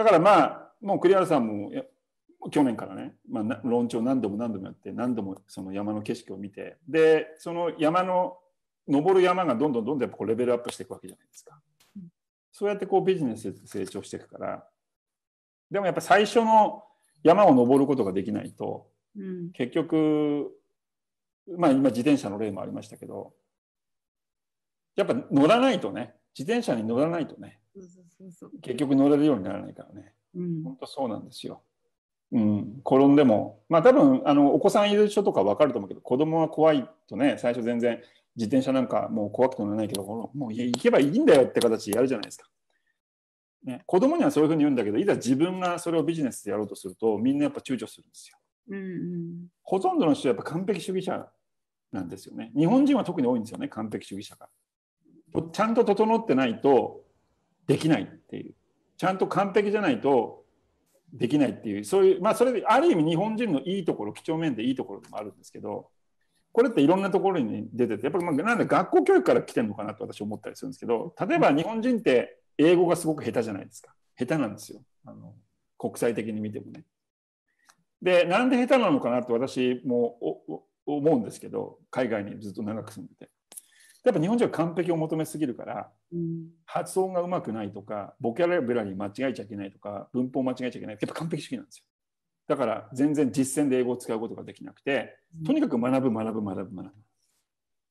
だからまあ、もう栗原さんも去年からね、まあ、論調何度も何度もやって、何度もその山の景色を見て、で、その山の、登る山がどんどんどんどんやっぱこうレベルアップしていくわけじゃないですか。そうやってこうビジネスで成長していくから、でもやっぱ最初の山を登ることができないと、うん、結局、まあ今自転車の例もありましたけど、やっぱ乗らないとね、自転車に乗らないとね、結局乗れるようにならないからね、うん、本当そうなんですよ。うん、転んでも、まあ多分あのお子さんいる人とか分かると思うけど、子供は怖いとね、最初全然自転車なんかもう怖くて乗れないけど、もう行けばいいんだよって形でやるじゃないですか。ね、子供にはそういうふうに言うんだけど、いざ自分がそれをビジネスでやろうとすると、みんなやっぱ躊躇するんですよ。うんうん、ほとんどの人はやっぱ完璧主義者なんですよね。日本人は特に多いんですよね、完璧主義者が。ちゃんと整ってないとできないっていうちゃんと完璧じゃないとできないっていうそういうまあそれである意味日本人のいいところ几帳面でいいところでもあるんですけどこれっていろんなところに出ててやっぱりまあなんで学校教育から来てるのかなと私思ったりするんですけど例えば日本人って英語がすごく下手じゃないですか下手なんですよあの国際的に見てもね。でなんで下手なのかなと私も思うんですけど海外にずっと長く住んでて。やっぱ日本人は完璧を求めすぎるから、うん、発音がうまくないとかボキャラブラに間違えちゃいけないとか文法間違えちゃいけないやっぱ完璧主義なんですよだから全然実践で英語を使うことができなくてとにかく学ぶ学ぶ学ぶ学ぶ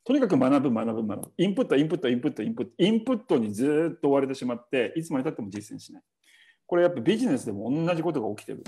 とにかく学ぶ学ぶ学ぶインプットインプットインプットインプットインプットにずっと追われてしまっていつまでたっても実践しないこれやっぱビジネスでも同じことが起きてる。